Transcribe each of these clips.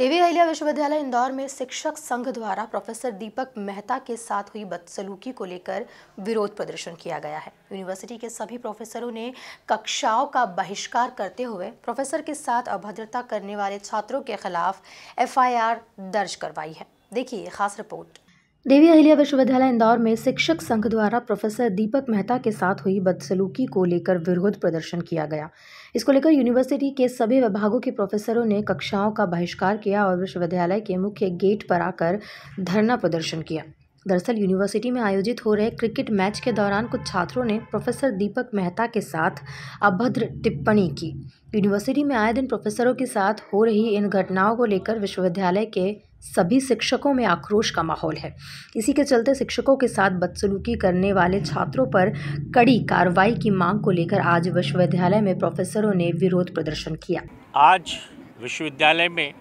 देवी अहिल्या विश्वविद्यालय इंदौर में शिक्षक संघ द्वारा प्रोफेसर दीपक मेहता के साथ हुई बदसलूकी को लेकर विरोध प्रदर्शन किया गया है यूनिवर्सिटी के सभी प्रोफेसरों ने कक्षाओं का बहिष्कार करते हुए प्रोफेसर के साथ अभद्रता करने वाले छात्रों के खिलाफ एफआईआर दर्ज करवाई है देखिए खास रिपोर्ट देवी अहिल्या विश्वविद्यालय इंदौर में शिक्षक संघ द्वारा प्रोफेसर दीपक मेहता के साथ हुई बदसलूकी को लेकर विरोध प्रदर्शन किया गया इसको लेकर यूनिवर्सिटी के सभी विभागों के प्रोफेसरों ने कक्षाओं का बहिष्कार किया और विश्वविद्यालय के मुख्य गेट पर आकर धरना प्रदर्शन किया दरअसल यूनिवर्सिटी में आयोजित हो रहे क्रिकेट मैच के दौरान कुछ छात्रों ने प्रोफेसर दीपक मेहता के साथ अभद्र टिप्पणी की यूनिवर्सिटी में आए दिन प्रोफेसरों के साथ हो रही इन घटनाओं को लेकर विश्वविद्यालय के सभी शिक्षकों में आक्रोश का माहौल है इसी के चलते शिक्षकों के साथ बदसलूकी करने वाले छात्रों पर कड़ी कार्रवाई की मांग को लेकर आज विश्वविद्यालय में प्रोफेसरों ने विरोध प्रदर्शन किया आज विश्वविद्यालय में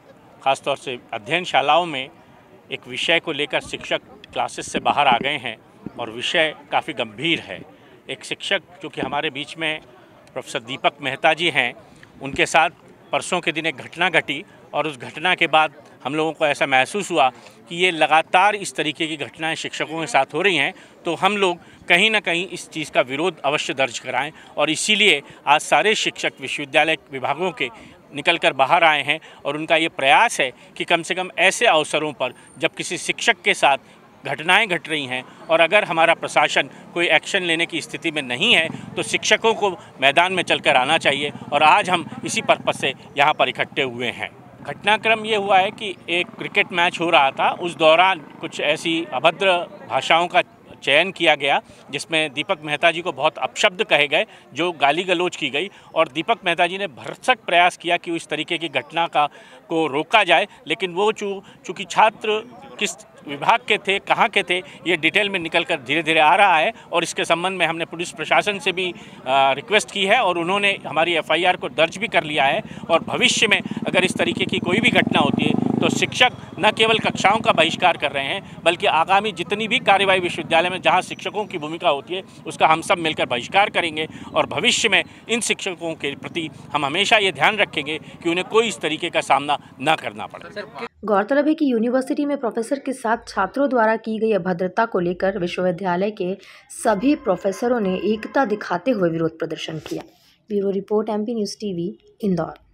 खासतौर से अध्ययन शालाओं में एक विषय को लेकर शिक्षक क्लासेस से बाहर आ गए हैं और विषय काफ़ी गंभीर है एक शिक्षक जो कि हमारे बीच में प्रोफेसर दीपक मेहता जी हैं उनके साथ परसों के दिन एक घटना घटी और उस घटना के बाद हम लोगों को ऐसा महसूस हुआ कि ये लगातार इस तरीके की घटनाएं शिक्षकों के साथ हो रही हैं तो हम लोग कहीं ना कहीं इस चीज़ का विरोध अवश्य दर्ज कराएं और इसीलिए आज सारे शिक्षक विश्वविद्यालय विभागों के निकल कर बाहर आए हैं और उनका ये प्रयास है कि कम से कम ऐसे अवसरों पर जब किसी शिक्षक के साथ घटनाएं घट रही हैं और अगर हमारा प्रशासन कोई एक्शन लेने की स्थिति में नहीं है तो शिक्षकों को मैदान में चलकर आना चाहिए और आज हम इसी पर्पज़ से यहाँ पर इकट्ठे हुए हैं घटनाक्रम ये हुआ है कि एक क्रिकेट मैच हो रहा था उस दौरान कुछ ऐसी अभद्र भाषाओं का चयन किया गया जिसमें दीपक मेहता जी को बहुत अपशब्द कहे गए जो गाली गलोच की गई और दीपक मेहता जी ने भरसक प्रयास किया कि उस तरीके की घटना का को रोका जाए लेकिन वो चूँ चूँकि छात्र किस विभाग के थे कहाँ के थे ये डिटेल में निकल कर धीरे धीरे आ रहा है और इसके संबंध में हमने पुलिस प्रशासन से भी रिक्वेस्ट की है और उन्होंने हमारी एफआईआर को दर्ज भी कर लिया है और भविष्य में अगर इस तरीके की कोई भी घटना होती है तो शिक्षक न केवल कक्षाओं का बहिष्कार कर रहे हैं बल्कि आगामी जितनी भी कार्यवाही विश्वविद्यालय में जहाँ शिक्षकों की भूमिका होती है उसका हम सब मिलकर बहिष्कार करेंगे और भविष्य में इन शिक्षकों के प्रति हम हमेशा ये ध्यान रखेंगे कि उन्हें कोई इस तरीके का सामना न करना पड़े गौरतलब है कि यूनिवर्सिटी में प्रोफेसर के साथ छात्रों द्वारा की गई अभद्रता को लेकर विश्वविद्यालय के सभी प्रोफेसरों ने एकता दिखाते हुए विरोध प्रदर्शन किया bureau report MP news TV Indore